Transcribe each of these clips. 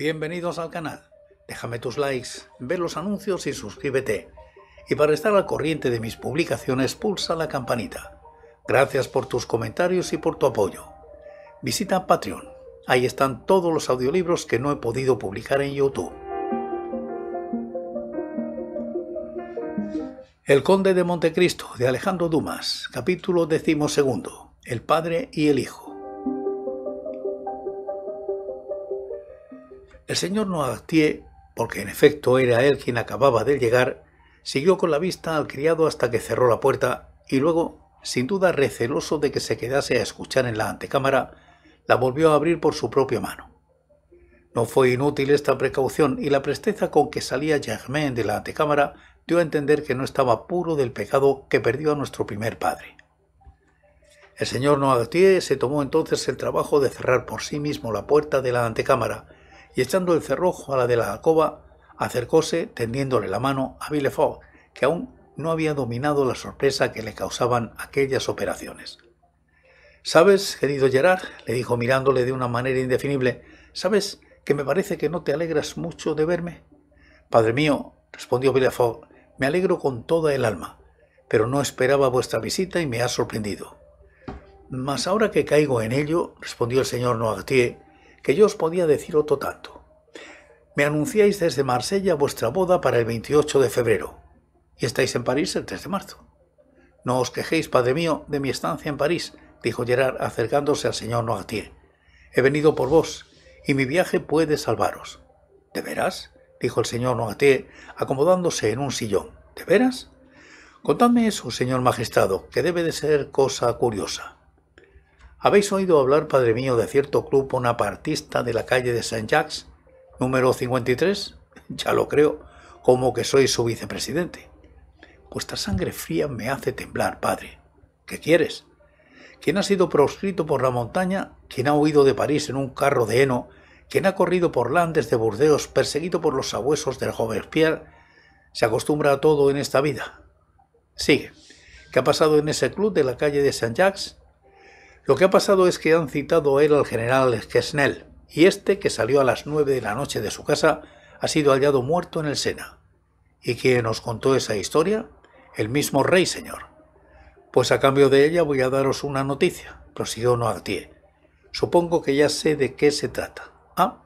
Bienvenidos al canal. Déjame tus likes, ve los anuncios y suscríbete. Y para estar al corriente de mis publicaciones, pulsa la campanita. Gracias por tus comentarios y por tu apoyo. Visita Patreon. Ahí están todos los audiolibros que no he podido publicar en YouTube. El Conde de Montecristo de Alejandro Dumas, capítulo decimosegundo. El padre y el hijo. El señor Noirtier, porque en efecto era él quien acababa de llegar, siguió con la vista al criado hasta que cerró la puerta y luego, sin duda receloso de que se quedase a escuchar en la antecámara, la volvió a abrir por su propia mano. No fue inútil esta precaución y la presteza con que salía Germain de la antecámara dio a entender que no estaba puro del pecado que perdió a nuestro primer padre. El señor Noirtier se tomó entonces el trabajo de cerrar por sí mismo la puerta de la antecámara y echando el cerrojo a la de la alcoba, acercóse tendiéndole la mano a Villefort, que aún no había dominado la sorpresa que le causaban aquellas operaciones. ¿Sabes, querido Gerard? le dijo mirándole de una manera indefinible, ¿sabes que me parece que no te alegras mucho de verme? Padre mío, respondió Villefort, me alegro con toda el alma, pero no esperaba vuestra visita y me ha sorprendido. Mas ahora que caigo en ello, respondió el señor Noirtier, que yo os podía decir otro tanto. Me anunciáis desde Marsella vuestra boda para el 28 de febrero y estáis en París el 3 de marzo. No os quejéis, padre mío, de mi estancia en París, dijo Gerard acercándose al señor Noirtier. He venido por vos y mi viaje puede salvaros. ¿De veras? dijo el señor Noirtier, acomodándose en un sillón. ¿De veras? Contadme eso, señor magistrado, que debe de ser cosa curiosa. ¿Habéis oído hablar, padre mío, de cierto club bonapartista de la calle de Saint-Jacques, número 53? Ya lo creo, como que soy su vicepresidente. Vuestra sangre fría me hace temblar, padre. ¿Qué quieres? ¿Quién ha sido proscrito por la montaña? ¿Quién ha huido de París en un carro de heno? ¿Quién ha corrido por Landes de Burdeos, perseguido por los sabuesos del joven Pierre? Se acostumbra a todo en esta vida. Sigue. ¿Qué ha pasado en ese club de la calle de Saint-Jacques? Lo que ha pasado es que han citado a él al general Gesnell, y este, que salió a las nueve de la noche de su casa, ha sido hallado muerto en el Sena. ¿Y quién nos contó esa historia? El mismo rey, señor. Pues a cambio de ella voy a daros una noticia, prosiguió Noirtier. Supongo que ya sé de qué se trata. Ah,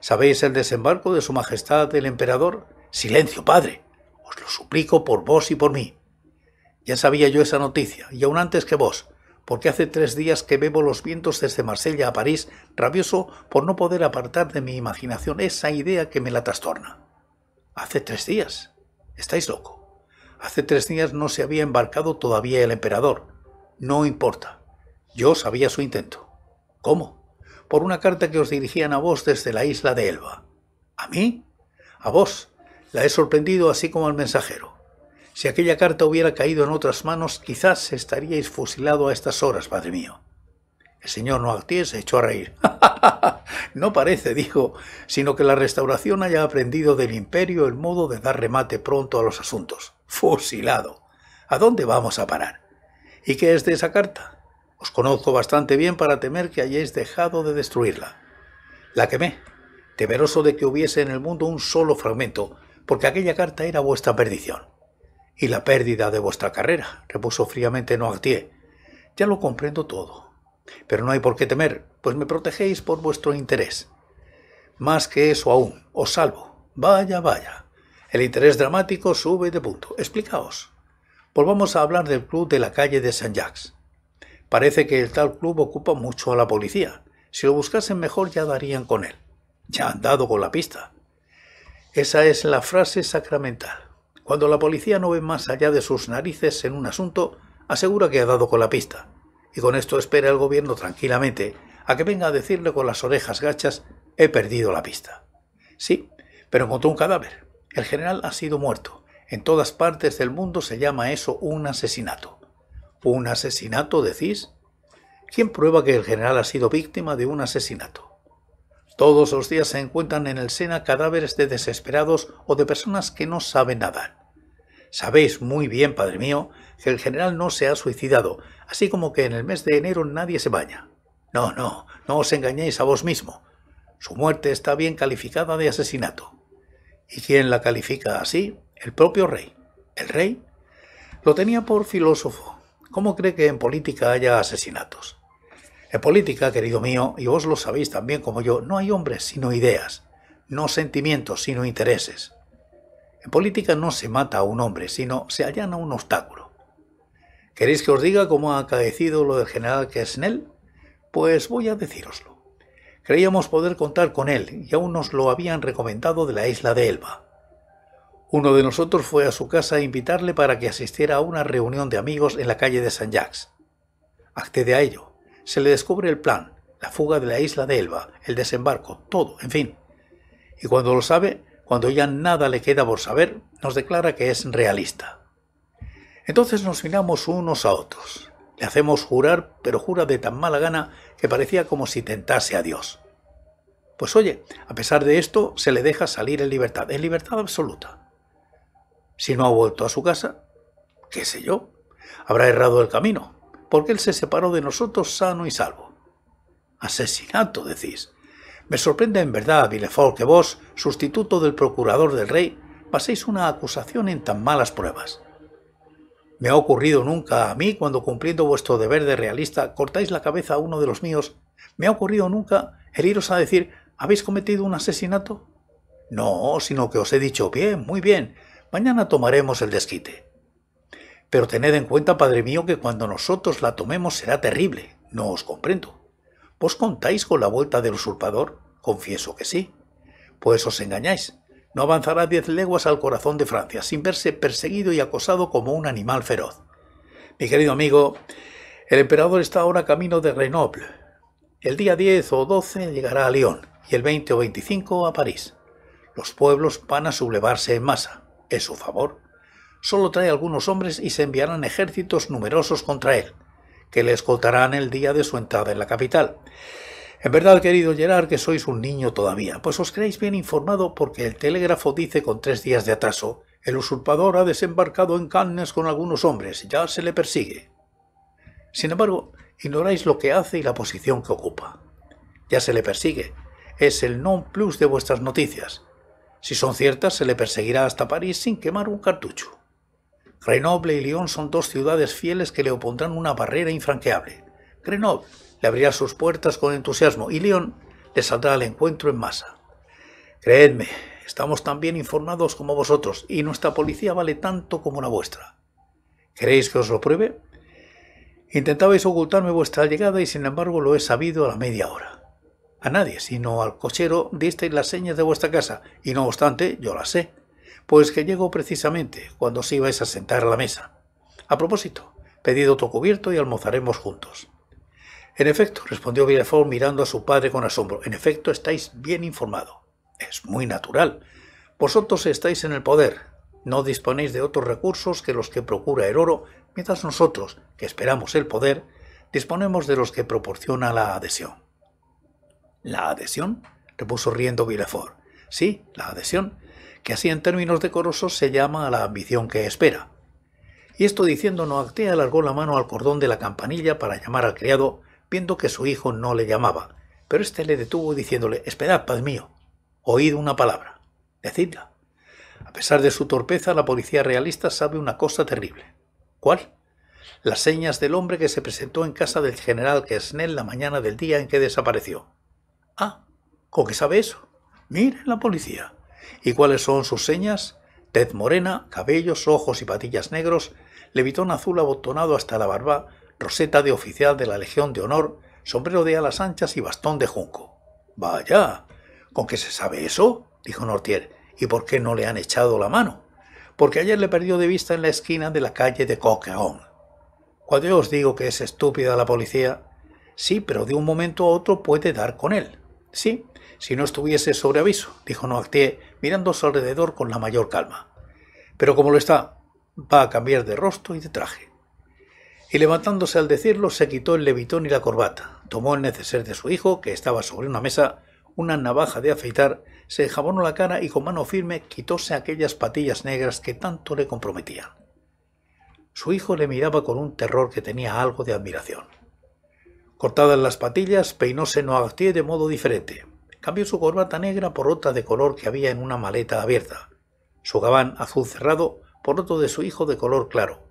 ¿sabéis el desembarco de su majestad el emperador? Silencio, padre. Os lo suplico por vos y por mí. Ya sabía yo esa noticia, y aún antes que vos, porque hace tres días que bebo los vientos desde Marsella a París, rabioso por no poder apartar de mi imaginación esa idea que me la trastorna. Hace tres días. Estáis loco. Hace tres días no se había embarcado todavía el emperador. No importa. Yo sabía su intento. ¿Cómo? Por una carta que os dirigían a vos desde la isla de Elba. ¿A mí? A vos. La he sorprendido así como al mensajero. Si aquella carta hubiera caído en otras manos, quizás estaríais fusilado a estas horas, padre mío. El señor Noirtier se echó a reír. no parece, dijo, sino que la restauración haya aprendido del imperio el modo de dar remate pronto a los asuntos. Fusilado. ¿A dónde vamos a parar? ¿Y qué es de esa carta? Os conozco bastante bien para temer que hayáis dejado de destruirla. La quemé, temeroso de que hubiese en el mundo un solo fragmento, porque aquella carta era vuestra perdición y la pérdida de vuestra carrera, repuso fríamente Noirtier. Ya lo comprendo todo. Pero no hay por qué temer, pues me protegéis por vuestro interés. Más que eso aún, os salvo. Vaya, vaya. El interés dramático sube de punto. Explicaos. Volvamos a hablar del club de la calle de Saint-Jacques. Parece que el tal club ocupa mucho a la policía. Si lo buscasen mejor ya darían con él. Ya han dado con la pista. Esa es la frase sacramental. Cuando la policía no ve más allá de sus narices en un asunto, asegura que ha dado con la pista. Y con esto espera el gobierno tranquilamente a que venga a decirle con las orejas gachas he perdido la pista. Sí, pero encontró un cadáver. El general ha sido muerto. En todas partes del mundo se llama eso un asesinato. ¿Un asesinato, decís? ¿Quién prueba que el general ha sido víctima de un asesinato? Todos los días se encuentran en el Sena cadáveres de desesperados o de personas que no saben nada. Sabéis muy bien, padre mío, que el general no se ha suicidado, así como que en el mes de enero nadie se baña. No, no, no os engañéis a vos mismo. Su muerte está bien calificada de asesinato. ¿Y quién la califica así? El propio rey. ¿El rey? Lo tenía por filósofo. ¿Cómo cree que en política haya asesinatos? En política, querido mío, y vos lo sabéis también como yo, no hay hombres sino ideas, no sentimientos sino intereses. En política no se mata a un hombre, sino se allana un obstáculo. ¿Queréis que os diga cómo ha acaecido lo del general Kersnel? Pues voy a decíroslo. Creíamos poder contar con él y aún nos lo habían recomendado de la isla de Elba. Uno de nosotros fue a su casa a invitarle para que asistiera a una reunión de amigos en la calle de San Jacques. Accede a ello. Se le descubre el plan, la fuga de la isla de Elba, el desembarco, todo, en fin. Y cuando lo sabe, cuando ya nada le queda por saber, nos declara que es realista. Entonces nos miramos unos a otros. Le hacemos jurar, pero jura de tan mala gana que parecía como si tentase a Dios. Pues oye, a pesar de esto, se le deja salir en libertad, en libertad absoluta. Si no ha vuelto a su casa, qué sé yo, habrá errado el camino, porque él se separó de nosotros sano y salvo. Asesinato, decís. Me sorprende en verdad, Villefort, que vos, sustituto del procurador del rey, paséis una acusación en tan malas pruebas. Me ha ocurrido nunca a mí cuando cumpliendo vuestro deber de realista cortáis la cabeza a uno de los míos. Me ha ocurrido nunca heriros a decir ¿habéis cometido un asesinato? No, sino que os he dicho bien, muy bien, mañana tomaremos el desquite. Pero tened en cuenta, padre mío, que cuando nosotros la tomemos será terrible. No os comprendo. ¿Vos contáis con la vuelta del usurpador? Confieso que sí. Pues os engañáis. No avanzará diez leguas al corazón de Francia sin verse perseguido y acosado como un animal feroz. Mi querido amigo, el emperador está ahora camino de Grenoble. El día 10 o 12 llegará a Lyon y el 20 o 25 a París. Los pueblos van a sublevarse en masa. Es su favor. Solo trae algunos hombres y se enviarán ejércitos numerosos contra él que le escoltarán el día de su entrada en la capital. En verdad, querido Gerard, que sois un niño todavía, pues os creéis bien informado porque el telégrafo dice con tres días de atraso. El usurpador ha desembarcado en Cannes con algunos hombres, ya se le persigue. Sin embargo, ignoráis lo que hace y la posición que ocupa. Ya se le persigue. Es el non plus de vuestras noticias. Si son ciertas, se le perseguirá hasta París sin quemar un cartucho. Grenoble y Lyon son dos ciudades fieles que le opondrán una barrera infranqueable. Grenoble le abrirá sus puertas con entusiasmo y Lyon le saldrá al encuentro en masa. Creedme, estamos tan bien informados como vosotros y nuestra policía vale tanto como la vuestra. ¿Queréis que os lo pruebe? Intentabais ocultarme vuestra llegada y sin embargo lo he sabido a la media hora. A nadie, sino al cochero, disteis las señas de vuestra casa y no obstante yo las sé. Pues que llegó precisamente cuando os ibais a sentar a la mesa. A propósito, pedid otro cubierto y almorzaremos juntos. En efecto, respondió Villefort mirando a su padre con asombro. En efecto, estáis bien informado. Es muy natural. Vosotros estáis en el poder. No disponéis de otros recursos que los que procura el oro, mientras nosotros, que esperamos el poder, disponemos de los que proporciona la adhesión. ¿La adhesión? repuso riendo Villefort. Sí, la adhesión que así en términos decorosos se llama a la ambición que espera. Y esto diciendo Noactea alargó la mano al cordón de la campanilla para llamar al criado, viendo que su hijo no le llamaba, pero éste le detuvo diciéndole Esperad, paz mío, oíd una palabra, decidla. A pesar de su torpeza, la policía realista sabe una cosa terrible. ¿Cuál? Las señas del hombre que se presentó en casa del general Kersnel la mañana del día en que desapareció. Ah, ¿con qué sabe eso? Miren la policía. ¿Y cuáles son sus señas? Tez morena, cabellos, ojos y patillas negros, levitón azul abotonado hasta la barba, roseta de oficial de la Legión de Honor, sombrero de alas anchas y bastón de junco. Vaya. ¿Con qué se sabe eso? dijo Nortier. ¿Y por qué no le han echado la mano? Porque ayer le perdió de vista en la esquina de la calle de Coqueón. Cuando yo os digo que es estúpida la policía, sí, pero de un momento a otro puede dar con él. Sí, si no estuviese sobre aviso, dijo Noactier, mirando a su alrededor con la mayor calma. Pero como lo está, va a cambiar de rostro y de traje. Y levantándose al decirlo, se quitó el levitón y la corbata, tomó el neceser de su hijo, que estaba sobre una mesa, una navaja de afeitar, se jabonó la cara y con mano firme quitóse aquellas patillas negras que tanto le comprometían. Su hijo le miraba con un terror que tenía algo de admiración. Cortadas las patillas, peinóse Noirtier de modo diferente, Cambió su corbata negra por otra de color que había en una maleta abierta, su gabán azul cerrado por otro de su hijo de color claro.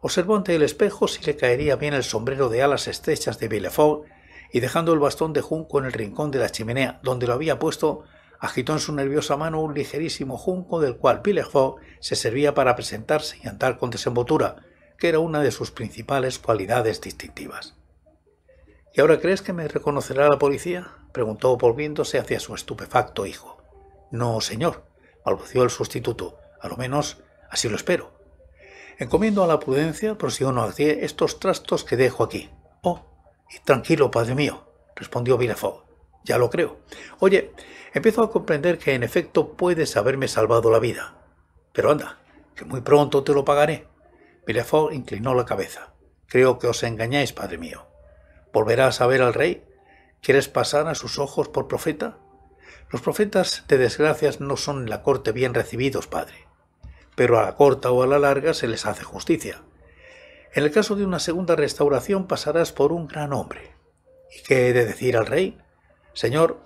Observó ante el espejo si le caería bien el sombrero de alas estrechas de Villefort y dejando el bastón de junco en el rincón de la chimenea donde lo había puesto, agitó en su nerviosa mano un ligerísimo junco del cual Villefort se servía para presentarse y andar con desenvoltura, que era una de sus principales cualidades distintivas. ¿Y ahora crees que me reconocerá la policía? preguntó volviéndose hacia su estupefacto hijo. No, señor, balbució el sustituto. A lo menos así lo espero. Encomiendo a la prudencia, prosiguió Noirtier, estos trastos que dejo aquí. Oh, y tranquilo, padre mío, respondió Villefort. Ya lo creo. Oye, empiezo a comprender que en efecto puedes haberme salvado la vida. Pero anda, que muy pronto te lo pagaré. Villefort inclinó la cabeza. Creo que os engañáis, padre mío. ¿Volverás a ver al rey? ¿Quieres pasar a sus ojos por profeta? Los profetas de desgracias no son en la corte bien recibidos, padre, pero a la corta o a la larga se les hace justicia. En el caso de una segunda restauración pasarás por un gran hombre. ¿Y qué he de decir al rey? Señor,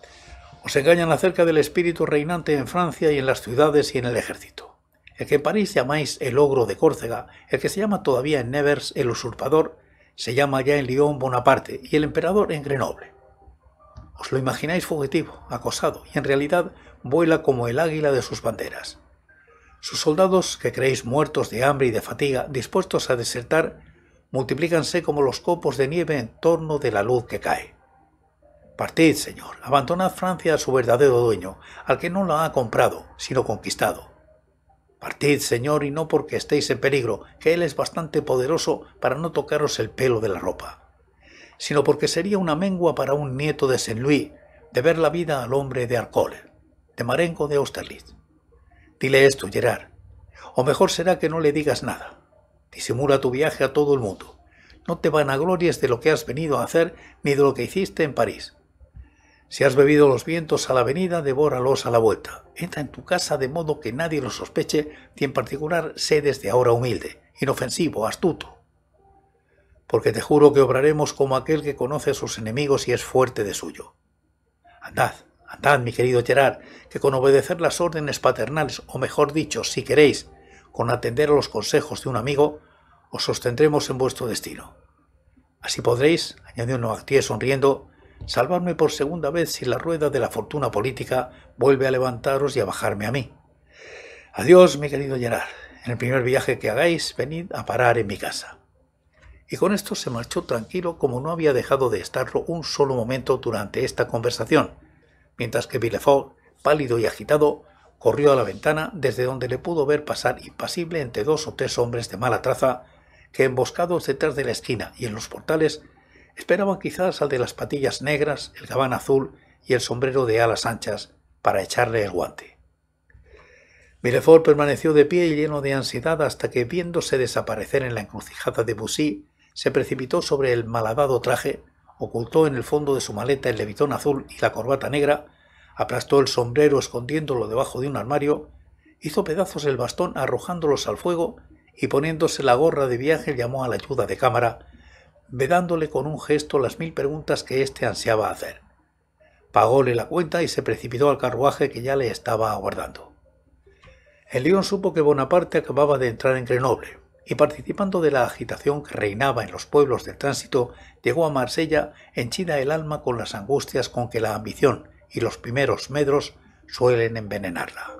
os engañan acerca del espíritu reinante en Francia y en las ciudades y en el ejército. El que en París llamáis el ogro de Córcega, el que se llama todavía en Nevers el usurpador, se llama ya en Lyon Bonaparte y el emperador en Grenoble. Os lo imagináis fugitivo, acosado, y en realidad vuela como el águila de sus banderas. Sus soldados, que creéis muertos de hambre y de fatiga, dispuestos a desertar, multiplícanse como los copos de nieve en torno de la luz que cae. Partid, señor, abandonad Francia a su verdadero dueño, al que no la ha comprado, sino conquistado Partid, Señor, y no porque estéis en peligro, que Él es bastante poderoso para no tocaros el pelo de la ropa, sino porque sería una mengua para un nieto de Saint Louis de ver la vida al hombre de Arcole, de Marengo de Austerlitz. Dile esto, Gerard, o mejor será que no le digas nada. Disimula tu viaje a todo el mundo. No te vanaglories de lo que has venido a hacer ni de lo que hiciste en París. Si has bebido los vientos a la venida, devóralos a la vuelta. Entra en tu casa de modo que nadie lo sospeche y en particular sé desde ahora humilde, inofensivo, astuto. Porque te juro que obraremos como aquel que conoce a sus enemigos y es fuerte de suyo. Andad, andad, mi querido Gerard, que con obedecer las órdenes paternales, o mejor dicho, si queréis, con atender a los consejos de un amigo, os sostendremos en vuestro destino. Así podréis, añadió Noactier sonriendo, salvarme por segunda vez si la rueda de la fortuna política vuelve a levantaros y a bajarme a mí. Adiós, mi querido Gerard. En el primer viaje que hagáis, venid a parar en mi casa. Y con esto se marchó tranquilo como no había dejado de estarlo un solo momento durante esta conversación, mientras que Villefort, pálido y agitado, corrió a la ventana desde donde le pudo ver pasar impasible entre dos o tres hombres de mala traza que emboscados detrás de la esquina y en los portales esperaban quizás al de las patillas negras, el gabán azul y el sombrero de alas anchas para echarle el guante. Villefort permaneció de pie y lleno de ansiedad hasta que, viéndose desaparecer en la encrucijada de Bussy, se precipitó sobre el malhadado traje, ocultó en el fondo de su maleta el levitón azul y la corbata negra, aplastó el sombrero escondiéndolo debajo de un armario, hizo pedazos el bastón arrojándolos al fuego y poniéndose la gorra de viaje llamó a la ayuda de cámara vedándole con un gesto las mil preguntas que éste ansiaba hacer. Pagóle la cuenta y se precipitó al carruaje que ya le estaba aguardando. El león supo que Bonaparte acababa de entrar en Grenoble, y participando de la agitación que reinaba en los pueblos del tránsito, llegó a Marsella henchida el alma con las angustias con que la ambición y los primeros medros suelen envenenarla.